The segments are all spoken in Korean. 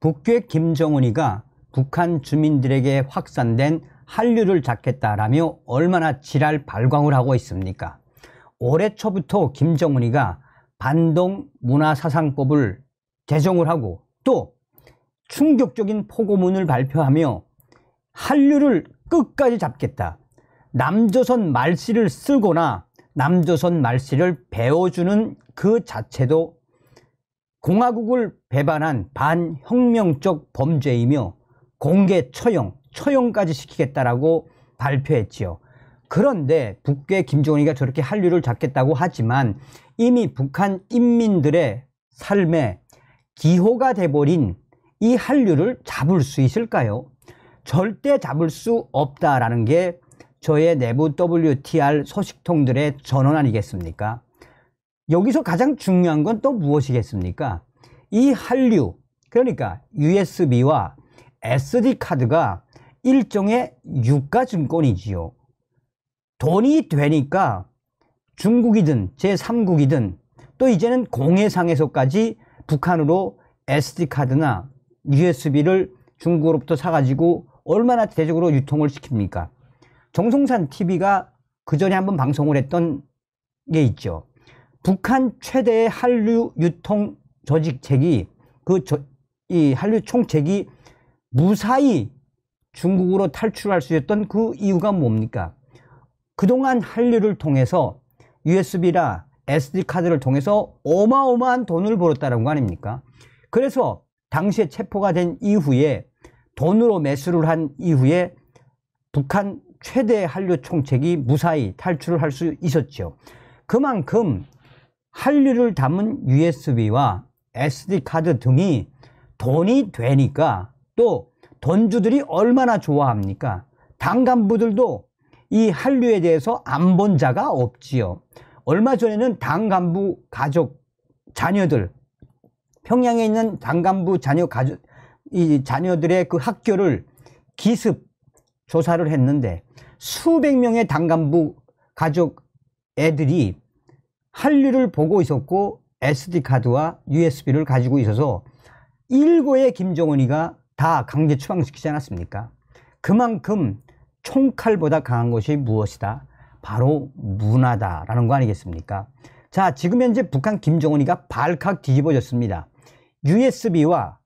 북괴 김정은이가 북한 주민들에게 확산된 한류를 잡겠다라며 얼마나 지랄 발광을 하고 있습니까? 올해 초부터 김정은이가 반동 문화사상법을 개정을 하고 또 충격적인 포고문을 발표하며 한류를 끝까지 잡겠다. 남조선 말씨를 쓰거나 남조선 말씨를 배워주는 그 자체도 공화국을 배반한 반혁명적 범죄이며 공개 처형, 처형까지 시키겠다라고 발표했지요. 그런데 북괴 김정은이가 저렇게 한류를 잡겠다고 하지만 이미 북한 인민들의 삶에 기호가 돼버린 이 한류를 잡을 수 있을까요? 절대 잡을 수 없다라는 게 저의 내부 WTR 소식통들의 전언 아니겠습니까? 여기서 가장 중요한 건 또 무엇이겠습니까? 이 한류, 그러니까 USB와 SD 카드가 일종의 유가증권이지요. 돈이 되니까 중국이든 제3국이든 또 이제는 공해상에서까지 북한으로 SD카드나 USB를 중국으로부터 사가지고 얼마나 대적으로 유통을 시킵니까? 정성산 TV가 그 전에 한번 방송을 했던 게 있죠. 북한 최대의 한류 유통 조직책이 그 그이 한류 총책이 무사히 중국으로 탈출할 수 있었던 그 이유가 뭡니까? 그동안 한류를 통해서 USB라 SD카드를 통해서 어마어마한 돈을 벌었다는 거 아닙니까? 그래서 당시에 체포가 된 이후에 돈으로 매수를 한 이후에 북한 최대 한류 총책이 무사히 탈출을 할 수 있었죠. 그만큼 한류를 담은 USB와 SD 카드 등이 돈이 되니까 또 돈주들이 얼마나 좋아합니까? 당 간부들도 이 한류에 대해서 안 본 자가 없지요. 얼마 전에는 당 간부 가족 자녀들 평양에 있는 당 간부 자녀 가족 이 자녀들의 그 학교를 기습 조사를 했는데 수백 명의 당 간부 가족 애들이 할 일을 보고 있었고 SD카드와 USB를 가지고 있어서 일고의 김정은이가 다 강제 추방시키지 않았습니까? 그만큼 총칼보다 강한 것이 무엇이다? 바로 문화다라는 거 아니겠습니까? 자, 지금 현재 북한 김정은이가 발칵 뒤집어졌습니다. USB와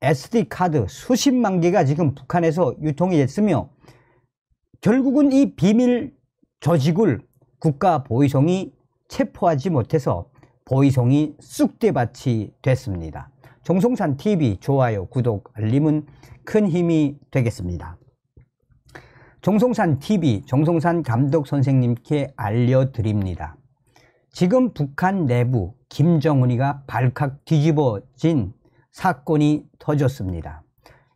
SD카드 수십만 개가 지금 북한에서 유통이 됐으며 결국은 이 비밀 조직을 국가 보위성이 체포하지 못해서 보이송이 쑥대밭이 됐습니다. 종송산 TV 좋아요, 구독, 알림은 큰 힘이 되겠습니다. 종송산 TV 종송산 감독 선생님께 알려드립니다. 지금 북한 내부 김정은이가 발칵 뒤집어진 사건이 터졌습니다.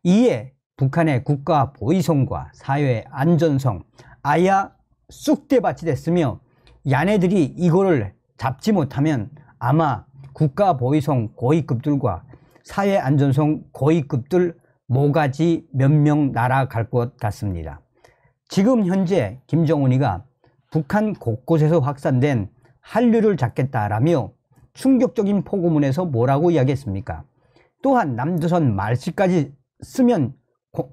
이에 북한의 국가 보이성과 사회 안전성 아야 쑥대밭이 됐으며 야네들이 이거를 잡지 못하면 아마 국가보위성 고위급들과 사회안전성 고위급들 모가지 몇 명 날아갈 것 같습니다. 지금 현재 김정은이가 북한 곳곳에서 확산된 한류를 잡겠다라며 충격적인 포고문에서 뭐라고 이야기했습니까? 또한 남조선 말씨까지 쓰면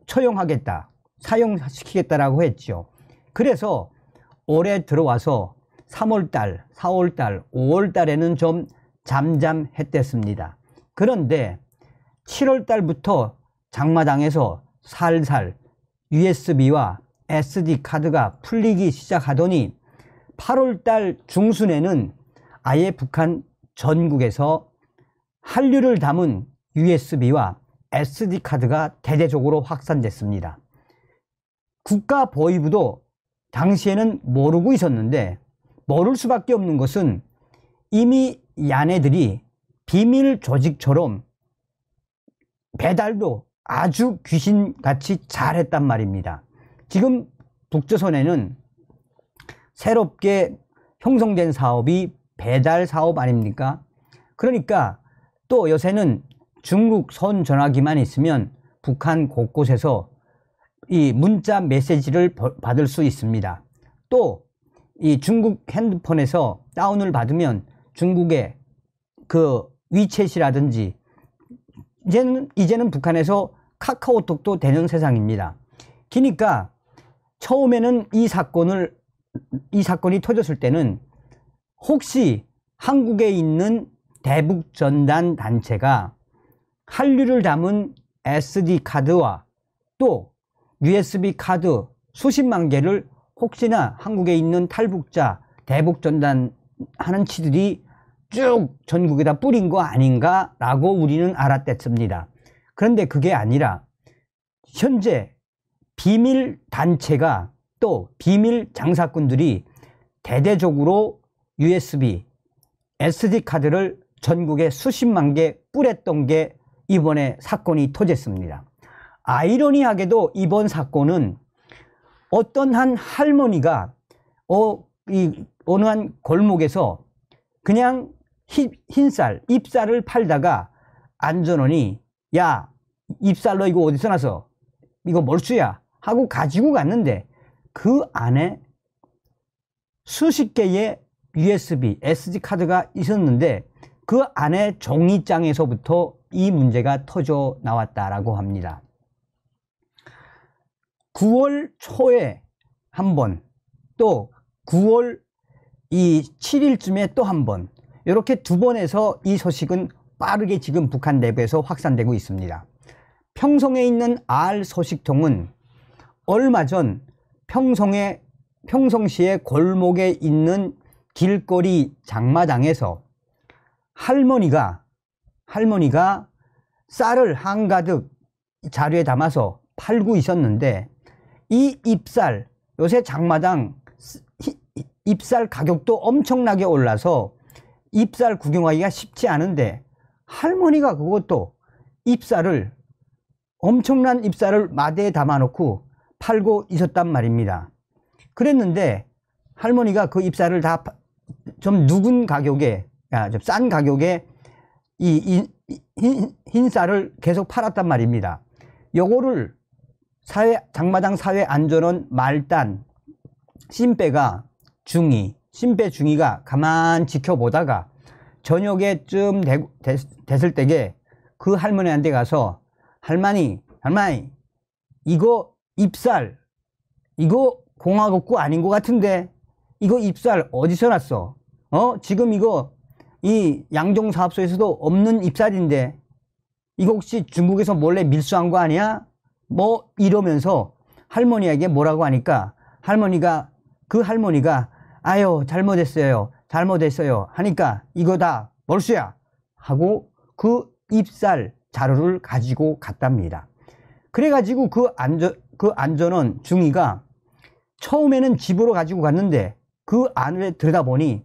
처형하겠다, 사용시키겠다라고 했죠. 그래서 올해 들어와서 3월달, 4월달, 5월달에는 좀 잠잠했댔습니다. 그런데 7월달부터 장마당에서 살살 USB와 SD 카드가 풀리기 시작하더니 8월달 중순에는 아예 북한 전국에서 한류를 담은 USB와 SD 카드가 대대적으로 확산됐습니다. 국가 보위부도 당시에는 모르고 있었는데 모를 수밖에 없는 것은 이미 야네들이 비밀 조직처럼 배달도 아주 귀신같이 잘했단 말입니다. 지금 북조선에는 새롭게 형성된 사업이 배달 사업 아닙니까? 그러니까 또 요새는 중국 선 전화기만 있으면 북한 곳곳에서 이 문자 메시지를 받을 수 있습니다. 또이 중국 핸드폰에서 다운을 받으면 중국의 그 위챗이라든지 이제는 이제는 북한에서 카카오톡도 되는 세상입니다. 그러니까 처음에는 이 사건을 이 사건이 터졌을 때는 혹시 한국에 있는 대북 전단 단체가 한류를 담은 SD 카드와 또 USB 카드 수십만 개를 혹시나 한국에 있는 탈북자 대북전단 하는 치들이 쭉 전국에다 뿌린 거 아닌가라고 우리는 알았댔습니다. 그런데 그게 아니라 현재 비밀 단체가 또 비밀 장사꾼들이 대대적으로 USB, SD 카드를 전국에 수십만 개 뿌렸던 게 이번에 사건이 터졌습니다. 아이러니하게도 이번 사건은 어떤 한 할머니가 어, 이 어느 한 골목에서 그냥 흰쌀, 입쌀을 팔다가 안전원이 야, 입쌀로 이거 어디서 나서 이거 멀수야 하고 가지고 갔는데 그 안에 수십 개의 USB, SD 카드가 있었는데 그 안에 종이장에서부터 이 문제가 터져 나왔다라고 합니다. 9월 초에 한 번, 또 9월 이 7일쯤에 또 한 번, 이렇게 두 번에서 이 소식은 빠르게 지금 북한 내부에서 확산되고 있습니다. 평성에 있는 R 소식통은 얼마 전 평성에 평성시의 골목에 있는 길거리 장마당에서 할머니가 할머니가 쌀을 한가득 자루에 담아서 팔고 있었는데 이 잎살 요새 장마당 잎살 가격도 엄청나게 올라서 잎살 구경하기가 쉽지 않은데 할머니가 그것도 잎살을 엄청난 잎살을 마대에 담아놓고 팔고 있었단 말입니다 그랬는데 할머니가 그 잎살을 다 좀 누군 가격에 아, 좀싼 가격에 이, 이 흰, 흰 쌀을 계속 팔았단 말입니다 요거를 사회, 장마당 사회 안전원 말단, 신배가 중위, 신배 중위가 가만 지켜보다가 저녁에쯤 됐, 을 때게 그 할머니한테 가서 할머니, 할머니, 이거 입살, 이거 공화국구 아닌 것 같은데 이거 입살 어디서 났어? 어? 지금 이거 이 양종사업소에서도 없는 입살인데 이거 혹시 중국에서 몰래 밀수한 거 아니야? 뭐 이러면서 할머니에게 뭐라고 하니까 할머니가 그 할머니가 아유 잘못했어요 잘못했어요 하니까 이거 다벌수야 하고 그 입살 자루를 가지고 갔답니다 그래가지고 그 안전 그 안전원 중이가 처음에는 집으로 가지고 갔는데 그 안을 들여다보니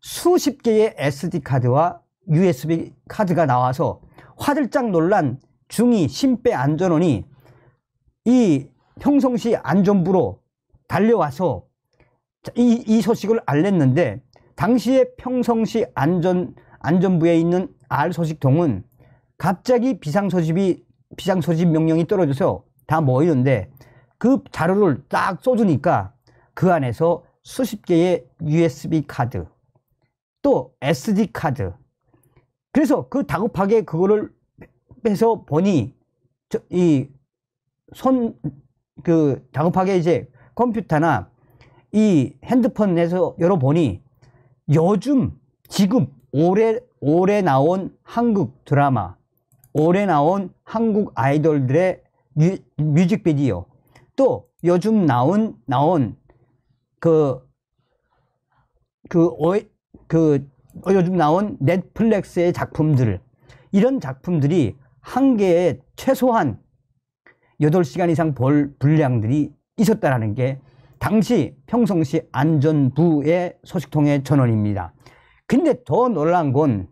수십 개의 SD카드와 USB 카드가 나와서 화들짝 놀란 중이 심배 안전원이 이 평성시 안전부로 달려와서 이, 이 소식을 알렸는데 당시에 평성시 안전, 안전부에 있는 R 소식통은 갑자기 비상소집이 비상소집 명령이 떨어져서 다 모이는데 그 자료를 딱 써주니까 그 안에서 수십 개의 USB 카드 또 SD 카드 그래서 그 다급하게 그거를 빼서 보니 이 손그 다급하게 이제 컴퓨터나 이 핸드폰에서 열어보니 요즘 지금 올해 올해 나온 한국 드라마 올해 나온 한국 아이돌들의 뮤, 뮤직비디오 또 요즘 나온 나온 그 그그 그, 요즘 나온 넷플릭스의 작품들 이런 작품들이 한 개에 최소한 8 시간 이상 벌 분량들이 있었다라는 게 당시 평성시 안전부의 소식통의 전원입니다. 근데 더 놀란 건그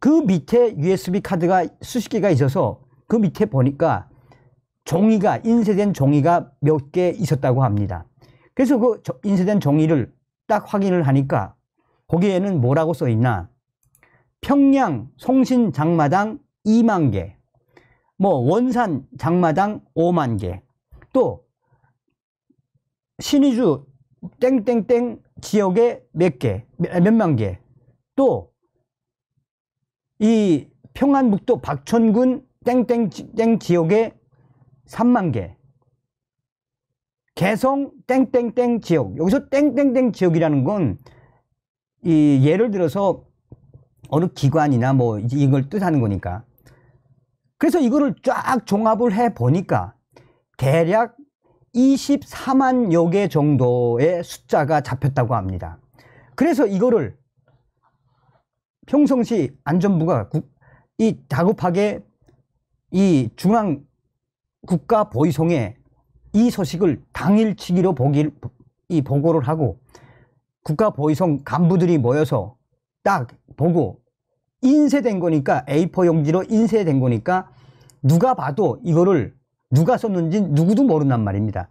그 밑에 USB 카드가 수십 개가 있어서 그 밑에 보니까 종이가 인쇄된 종이가 몇 개 있었다고 합니다. 그래서 그 인쇄된 종이를 딱 확인을 하니까 거기에는 뭐라고 써 있나? 평양 송신 장마당 2만 개, 뭐 원산 장마당 5만 개, 또 신의주 땡땡땡 지역에 몇 개, 몇만 개, 또 이 평안북도 박천군 땡땡땡 지역에 3만 개, 개성 땡땡땡 지역 여기서 땡땡땡 지역이라는 건 이 예를 들어서 어느 기관이나 뭐 이걸 뜻하는 거니까 그래서 이거를 쫙 종합을 해 보니까 대략 24만여 개 정도의 숫자가 잡혔다고 합니다. 그래서 이거를 평성시 안전부가 이 다급하게 이 중앙 국가 보이송에 이 소식을 당일치기로 보기, 이 보고를 하고 국가 보이송 간부들이 모여서 딱 보고 인쇄된 거니까 A4 용지로 인쇄된 거니까 누가 봐도 이거를 누가 썼는지 누구도 모른단 말입니다.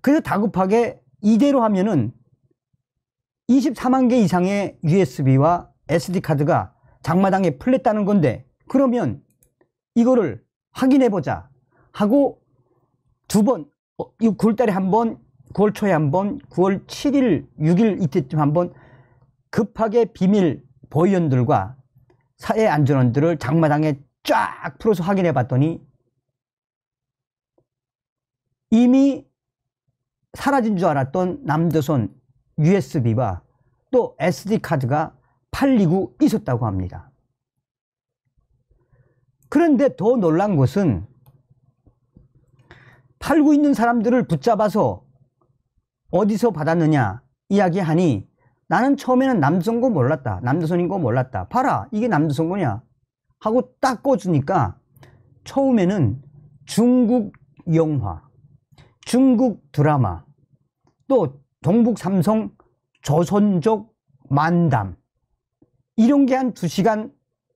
그래서 다급하게 이대로 하면은 24만 개 이상의 USB와 SD카드가 장마당에 풀렸다는 건데 그러면 이거를 확인해 보자 하고 두번 9월달에 어, 한 번, 9월 초에 한 번, 9월 7일, 6일 이때쯤 한 번 급하게 비밀 보위원들과 사회 안전원들을 장마당에 쫙 풀어서 확인해 봤더니 이미 사라진 줄 알았던 남조선 USB와 또 SD카드가 팔리고 있었다고 합니다. 그런데 더 놀란 것은 팔고 있는 사람들을 붙잡아서 어디서 받았느냐 이야기하니 나는 처음에는 남성고 몰랐다. 남조선인 거 몰랐다. 봐라. 이게 남조선거냐. 하고 딱 꽂으니까 처음에는 중국 영화, 중국 드라마, 또 동북 삼성 조선족 만담 이런 게 한 두시간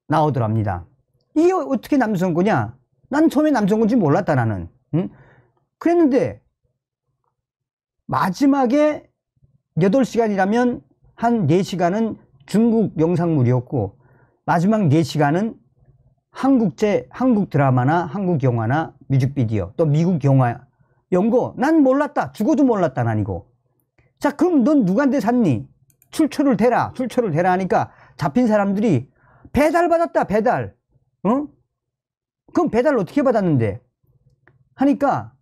나오더랍니다. 이게 어떻게 남성군이야? 난 처음에 남성군인지 몰랐다 나는. 응? 그랬는데 마지막에 8시간이라면 한 4시간은 중국 영상물이었고 마지막 4시간은 한국제 한국 드라마나 한국 영화나 뮤직비디오 또 미국 영화 연거 난 몰랐다 죽어도 몰랐다 아니고 자 그럼 넌 누구한테 샀니 출처를 대라 출처를 대라 하니까 잡힌 사람들이 배달 받았다 배달 응 어? 그럼 배달 어떻게 받았는데 하니까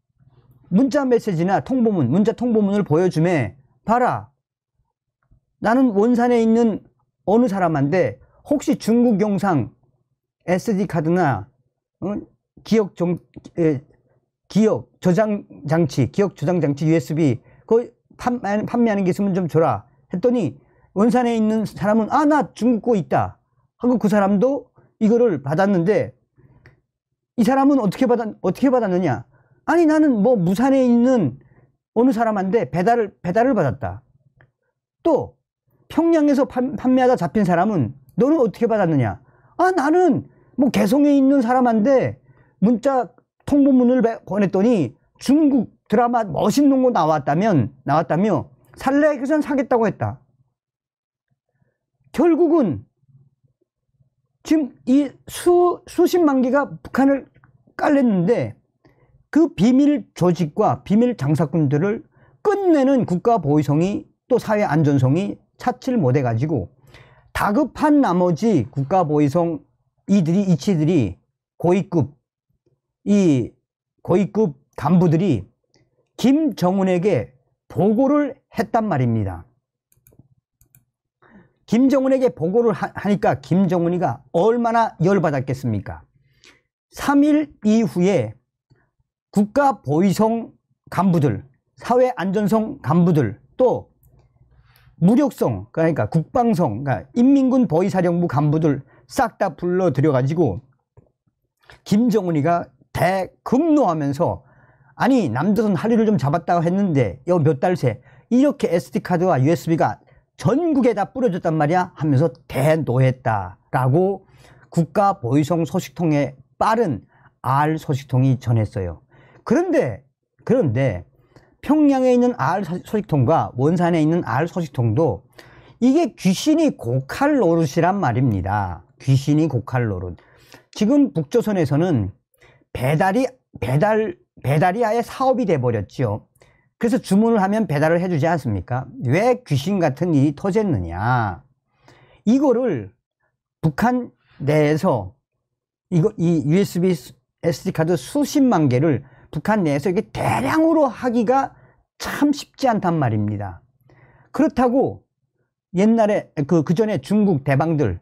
문자 메시지나 통보문 문자 통보문을 보여주매 봐라 나는 원산에 있는 어느 사람한테 혹시 중국 영상 SD 카드나 어, 기억 정, 기억 저장 장치, 기억 저장 장치 USB 그 판매하는 게 있으면 좀 줘라 했더니 원산에 있는 사람은 아 나 중국 거 있다 하고 그 사람도 이거를 받았는데 이 사람은 어떻게 받았 어떻게 받았느냐 아니 나는 뭐 무산에 있는 어느 사람한테 배달을 배달을 받았다 또 평양에서 판, 매하다 잡힌 사람은 너는 어떻게 받았느냐? 아, 나는 뭐 개성에 있는 사람한테 문자 통보문을 보냈더니 중국 드라마 멋있는 거 나왔다면 나왔다며 살래 그선 사겠다고 했다. 결국은 지금 이 수, 수십만 개가 북한을 깔렸는데 그 비밀 조직과 비밀 장사꾼들을 끝내는 국가 보위성이 또 사회 안전성이 찾지를 못해가지고 다급한 나머지 국가보위성 이들이 이치들이 고위급 이 고위급 간부들이 김정은에게 보고를 했단 말입니다. 김정은에게 보고를 하니까 김정은이가 얼마나 열받았겠습니까? 3일 이후에 국가보위성 간부들, 사회안전성 간부들, 또 무력성, 그러니까 국방성, 그러니까 인민군 보위사령부 간부들 싹 다 불러 들여가지고 김정은이가 대금노하면서 아니 남조선 하류를 좀 잡았다고 했는데 여몇달 새 이렇게 SD카드와 USB가 전국에 다 뿌려졌단 말이야 하면서 대노했다라고 국가 보위성 소식통에 빠른 R 소식통이 전했어요. 그런데 그런데 평양에 있는 알 소식통과 원산에 있는 알 소식통도 이게 귀신이 고칼 로릇이란 말입니다. 귀신이 고칼 노릇. 지금 북조선에서는 배달이 배달 배달이 아예 사업이 돼 버렸죠. 그래서 주문을 하면 배달을 해주지 않습니까? 왜 귀신 같은 일이 터졌느냐? 이거를 북한 내에서 이거 이 USB SD 카드 수십만 개를 북한 내에서 이게 대량으로 하기가 참 쉽지 않단 말입니다. 그렇다고 옛날에 그, 그 전에 중국 대방들,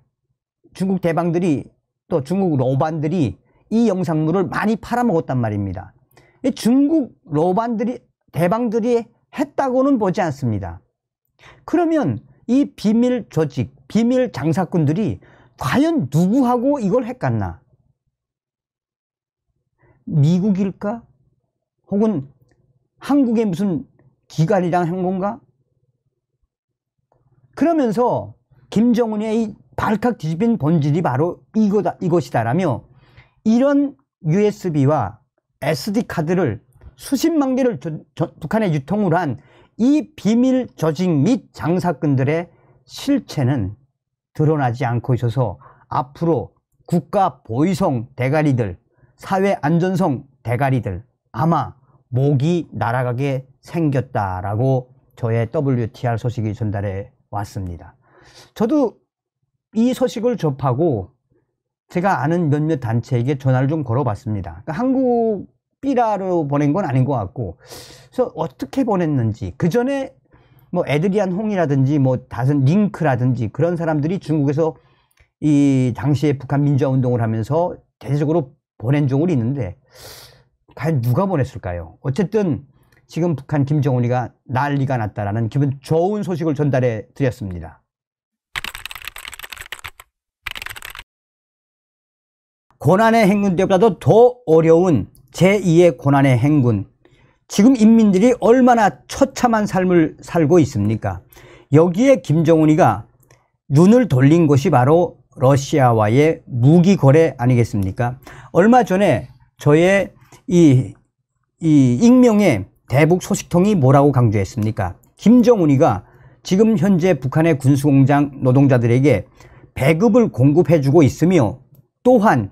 중국 대방들이 또 중국 로반들이 이 영상물을 많이 팔아먹었단 말입니다. 중국 로반들이, 대방들이 했다고는 보지 않습니다. 그러면 이 비밀 조직, 비밀 장사꾼들이 과연 누구하고 이걸 했겠나? 미국일까? 혹은 한국의 무슨 기관이랑 한 건가? 그러면서 김정은의 이 발칵 뒤집힌 본질이 바로 이거다, 이것이다라며 이런 USB와 SD카드를 수십만 개를 저, 저, 북한에 유통을 한 이 비밀 조직 및 장사꾼들의 실체는 드러나지 않고 있어서 앞으로 국가 보위성 대가리들, 사회 안전성 대가리들, 아마 목이 날아가게 생겼다라고 저의 WTR 소식이 전달해 왔습니다. 저도 이 소식을 접하고 제가 아는 몇몇 단체에게 전화를 좀 걸어봤습니다. 그러니까 한국 삐라로 보낸 건 아닌 것 같고, 그래서 어떻게 보냈는지 그 전에 뭐 에드리안 홍이라든지 뭐 다른 링크라든지 그런 사람들이 중국에서 이 당시에 북한 민주화 운동을 하면서 대대적으로 보낸 종을 있는데 과연 누가 보냈을까요? 어쨌든 지금 북한 김정은이가 난리가 났다라는 기분 좋은 소식을 전달해 드렸습니다. 고난의 행군대보다도 더 어려운 제2의 고난의 행군 지금 인민들이 얼마나 처참한 삶을 살고 있습니까? 여기에 김정은이가 눈을 돌린 것이 바로 러시아와의 무기 거래 아니겠습니까? 얼마 전에 저의 이, 이 익명의 대북 소식통이 뭐라고 강조했습니까? 김정은이가 지금 현재 북한의 군수공장 노동자들에게 배급을 공급해주고 있으며 또한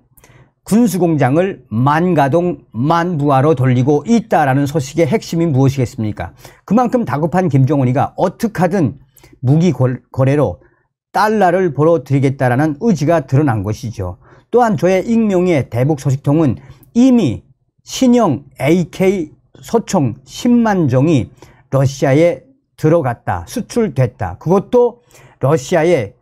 군수공장을 만가동 만부하로 돌리고 있다라는 소식의 핵심이 무엇이겠습니까? 그만큼 다급한 김정은이가 어떻하든 무기 거래로 달러를 벌어들이겠다라는 의지가 드러난 것이죠. 또한 저의 익명의 대북 소식통은 이미 신형 AK 소총 10만 종이 러시아에 들어갔다 수출됐다 그것도 러시아에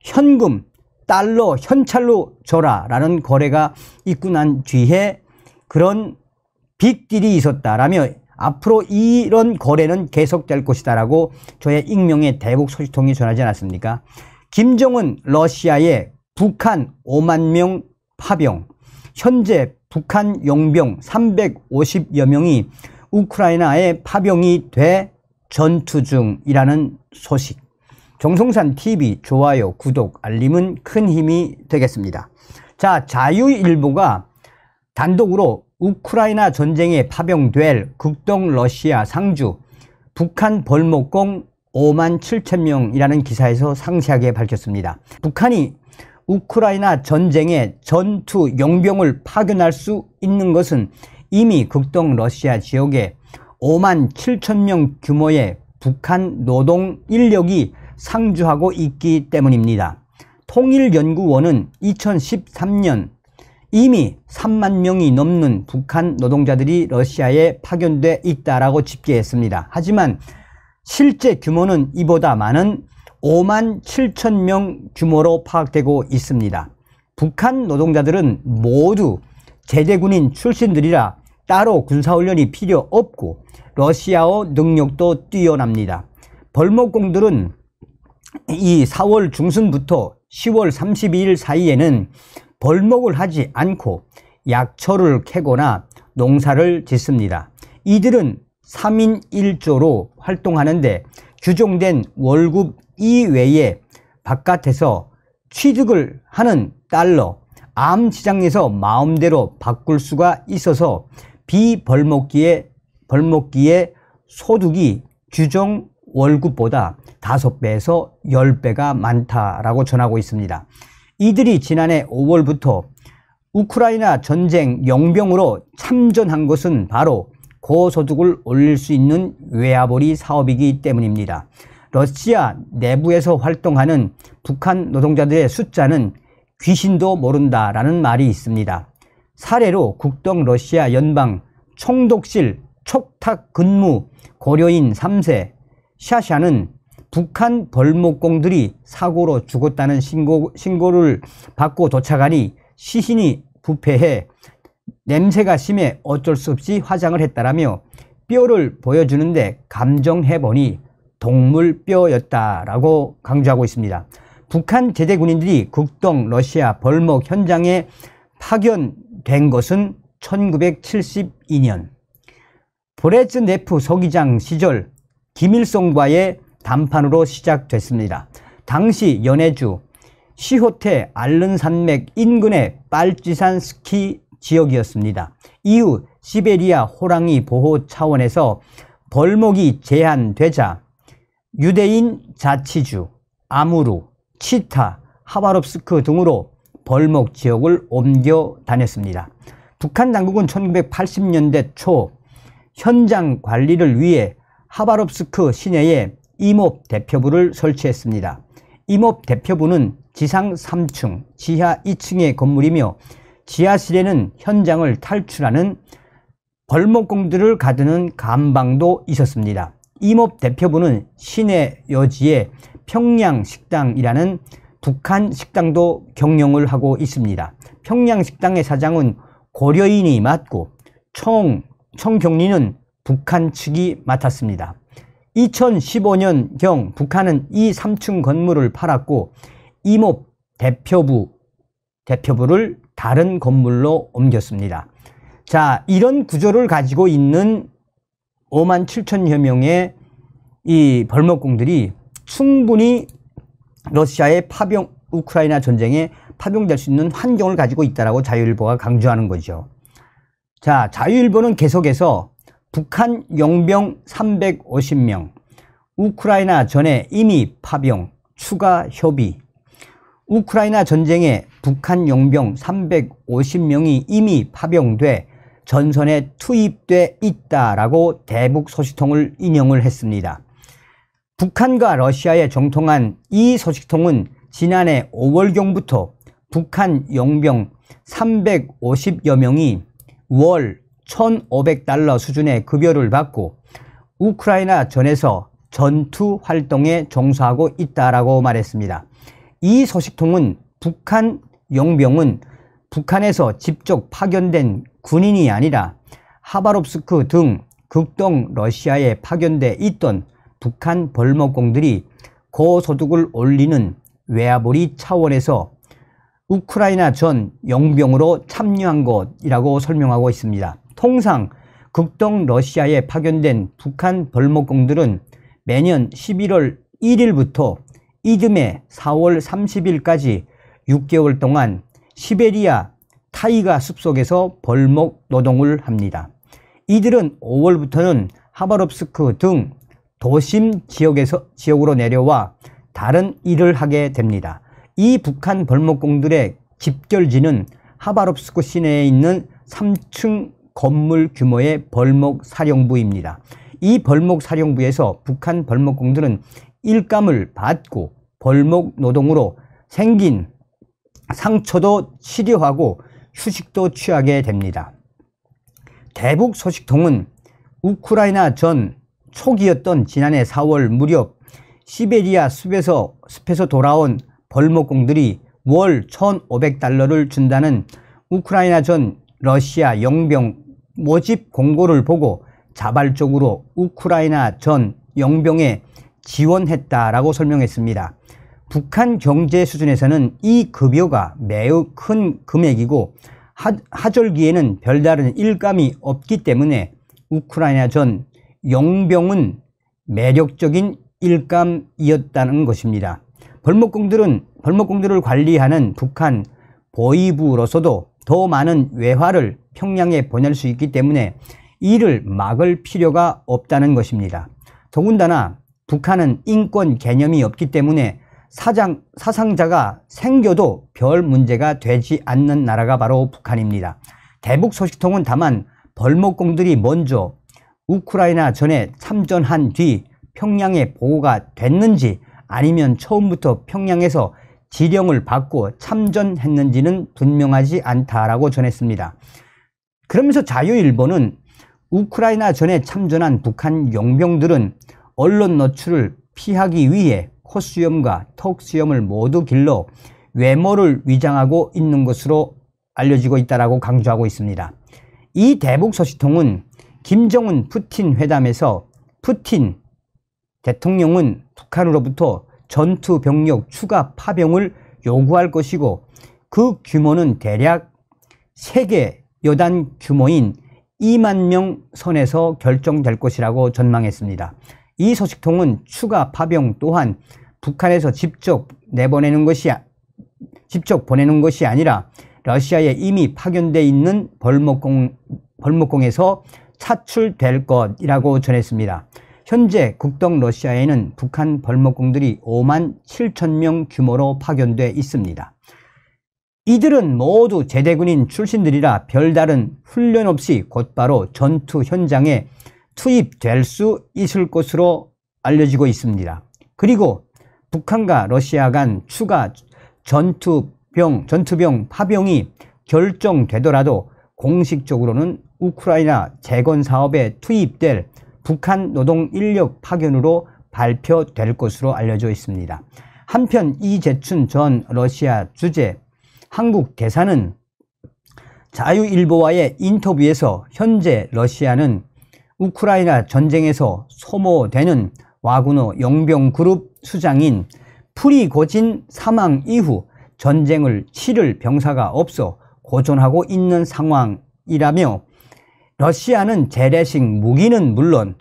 현금 달러 현찰로 줘라 라는 거래가 있고 난 뒤에 그런 빅딜이 있었다라며 앞으로 이런 거래는 계속될 것이다 라고 저의 익명의 대북 소식통이 전하지 않았습니까 김정은 러시아에 북한 5만 명 파병 현재 북한 용병 350여 명이 우크라이나에 파병이 돼 전투 중이라는 소식 정성산 TV 좋아요, 구독, 알림은 큰 힘이 되겠습니다 자 자유일보가 단독으로 우크라이나 전쟁에 파병될 극동 러시아 상주 북한 벌목공 5만 7천 명이라는 기사에서 상세하게 밝혔습니다 북한이 우크라이나 전쟁의 전투 용병을 파견할 수 있는 것은 이미 극동 러시아 지역에 5만 7천 명 규모의 북한 노동 인력이 상주하고 있기 때문입니다. 통일연구원은 2013년 이미 3만 명이 넘는 북한 노동자들이 러시아에 파견돼 있다라고 집계했습니다. 하지만 실제 규모는 이보다 많은 5만 7천 명 규모로 파악되고 있습니다. 북한 노동자들은 모두 제대군인 출신들이라 따로 군사훈련이 필요 없고 러시아어 능력도 뛰어납니다. 벌목공들은 이 4월 중순부터 10월 32일 사이에는 벌목을 하지 않고 약초를 캐거나 농사를 짓습니다. 이들은 3인 1조로 활동하는데 규정된 월급 이 외에 바깥에서 취득을 하는 달러, 암 시장에서 마음대로 바꿀 수가 있어서 비벌목기에 벌목기에 소득이 규정 월급보다 5배에서 10배가 많다라고 전하고 있습니다. 이들이 지난해 5월부터 우크라이나 전쟁 영병으로 참전한 것은 바로 고소득을 올릴 수 있는 외화벌이 사업이기 때문입니다. 러시아 내부에서 활동하는 북한 노동자들의 숫자는 귀신도 모른다라는 말이 있습니다. 사례로 국동 러시아 연방 총독실 촉탁 근무 고려인 3세 샤샤는 북한 벌목공들이 사고로 죽었다는 신고, 신고를 받고 도착하니 시신이 부패해 냄새가 심해 어쩔 수 없이 화장을 했다라며 뼈를 보여주는데 감정해보니 동물뼈였다라고 강조하고 있습니다. 북한 제대 군인들이 극동 러시아 벌목 현장에 파견된 것은 1972년 브레츠네프 서기장 시절 김일성과의 담판으로 시작됐습니다. 당시 연해주 시호테 알른산맥 인근의 빨지산 스키 지역이었습니다. 이후 시베리아 호랑이 보호 차원에서 벌목이 제한되자 유대인 자치주, 아무르, 치타, 하바롭스크 등으로 벌목 지역을 옮겨 다녔습니다. 북한 당국은 1980년대 초 현장 관리를 위해 하바롭스크 시내에 임업 대표부를 설치했습니다. 임업 대표부는 지상 3층, 지하 2층의 건물이며 지하실에는 현장을 탈출하는 벌목공들을 가두는 감방도 있었습니다. 임업 대표부는 시내 여지에 평양 식당이라는 북한 식당도 경영을 하고 있습니다. 평양 식당의 사장은 고려인이 맡고 총 총경리는 북한 측이 맡았습니다. 2015년경 북한은 이 3층 건물을 팔았고 임업 대표부 대표부를 다른 건물로 옮겼습니다. 자, 이런 구조를 가지고 있는 5만 7천여 명의 이 벌목공들이 충분히 러시아의 파병 우크라이나 전쟁에 파병될 수 있는 환경을 가지고 있다라고 자유일보가 강조하는 거죠. 자, 자유일보는 계속해서 북한 영병 350명, 우크라이나 전에 이미 파병, 추가 협의, 우크라이나 전쟁에 북한 용병 350명이 이미 파병돼 전선에 투입돼 있다라고 대북 소식통을 인용을 했습니다. 북한과 러시아에 정통한 이 소식통은 지난해 5월경부터 북한 용병 350여 명이 월 1,500달러 수준의 급여를 받고 우크라이나 전에서 전투 활동에 종사하고 있다라고 말했습니다. 이 소식통은 북한 용병은 북한에서 직접 파견된 군인이 아니라 하바롭스크 등 극동 러시아에 파견돼 있던 북한 벌목공들이 고소득을 올리는 외화벌이 차원에서 우크라이나 전 영병으로 참여한 것이라고 설명하고 있습니다. 통상 극동 러시아에 파견된 북한 벌목공들은 매년 11월 1일부터 이듬해 4월 30일까지 6개월 동안 시베리아, 타이가 숲속에서 벌목 노동을 합니다. 이들은 5월부터는 하바롭스크 등 도심 지역에서, 지역으로 내려와 다른 일을 하게 됩니다. 이 북한 벌목공들의 집결지는 하바롭스크 시내에 있는 3층 건물 규모의 벌목 사령부입니다. 이 벌목 사령부에서 북한 벌목공들은 일감을 받고 벌목 노동으로 생긴 상처도 치료하고 휴식도 취하게 됩니다. 대북 소식통은 우크라이나 전 초기였던 지난해 4월 무렵 시베리아 숲에서, 숲에서 돌아온 벌목공들이 월 1,500달러를 준다는 우크라이나 전 러시아 영병 모집 공고를 보고 자발적으로 우크라이나 전 영병에 지원했다라고 설명했습니다. 북한 경제 수준에서는 이 급여가 매우 큰 금액이고 하, 절기에는 별다른 일감이 없기 때문에 우크라이나 전 용병은 매력적인 일감이었다는 것입니다. 벌목공들은 벌목공들을 관리하는 북한 보위부로서도 더 많은 외화를 평양에 보낼 수 있기 때문에 이를 막을 필요가 없다는 것입니다. 더군다나 북한은 인권 개념이 없기 때문에 사장, 사상자가 생겨도 별 문제가 되지 않는 나라가 바로 북한입니다. 대북 소식통은 다만 벌목공들이 먼저 우크라이나 전에 참전한 뒤 평양에 보고가 됐는지 아니면 처음부터 평양에서 지령을 받고 참전했는지는 분명하지 않다라고 전했습니다. 그러면서 자유일보는 우크라이나 전에 참전한 북한 용병들은 언론 노출을 피하기 위해 콧수염과 턱수염을 모두 길러 외모를 위장하고 있는 것으로 알려지고 있다라고 강조하고 있습니다. 이 대북 소식통은 김정은 푸틴 회담에서 푸틴 대통령은 북한으로부터 전투 병력 추가 파병을 요구할 것이고 그 규모는 대략 세계 여단 규모인 2만 명 선에서 결정될 것이라고 전망했습니다. 이 소식통은 추가 파병 또한 북한에서 직접 내보내는 것이 아, 직접 보내는 것이 아니라 러시아에 이미 파견돼 있는 벌목공, 벌목공에서 차출될 것이라고 전했습니다. 현재 국동 러시아에는 북한 벌목공들이 5만 7천 명 규모로 파견돼 있습니다. 이들은 모두 제대군인 출신들이라 별다른 훈련 없이 곧바로 전투 현장에 투입될 수 있을 것으로 알려지고 있습니다. 그리고 북한과 러시아 간 추가 전투병, 전투병 파병이 결정되더라도 공식적으로는 우크라이나 재건 사업에 투입될 북한 노동 인력 파견으로 발표될 것으로 알려져 있습니다. 한편 이재춘 전 러시아 주재 한국 대사는 자유일보와의 인터뷰에서 현재 러시아는 우크라이나 전쟁에서 소모되는 와그노 영병 그룹 수장인 프리고진 사망 이후 전쟁을 치를 병사가 없어 고존하고 있는 상황이라며 러시아는 재래식 무기는 물론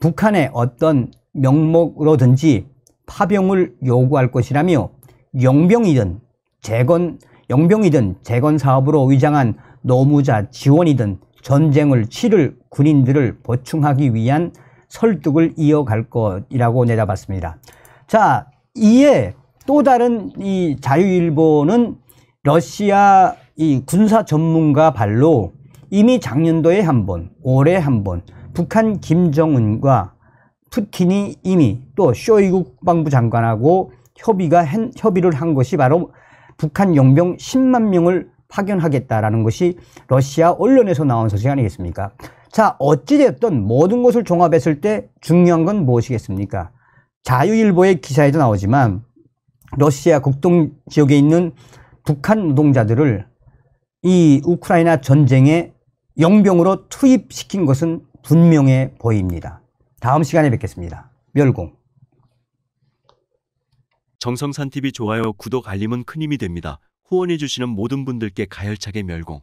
북한의 어떤 명목으로든지 파병을 요구할 것이라며 영병이든 재건 영병이든 재건 사업으로 위장한 노무자 지원이든 전쟁을 치를 군인들을 보충하기 위한 설득을 이어갈 것이라고 내다봤습니다. 자, 이에 또 다른 이 자유일보는 러시아 이 군사 전문가 발로 이미 작년도에 한 번, 올해 한 번, 북한 김정은과 푸틴이 이미 또 쇼이구 국방부 장관하고 협의가 협의를 한 것이 바로 북한 용병 10만 명을 파견하겠다라는 것이 러시아 언론에서 나온 소식 아니겠습니까? 자, 어찌되었든 모든 것을 종합했을 때 중요한 건 무엇이겠습니까? 자유일보의 기사에도 나오지만 러시아 국동 지역에 있는 북한 노동자들을 이 우크라이나 전쟁에 영병으로 투입시킨 것은 분명해 보입니다. 다음 시간에 뵙겠습니다. 멸공. 정성산 TV 좋아요, 구독, 알림은 큰 힘이 됩니다. 후원해주시는 모든 분들께 가열차게 멸공.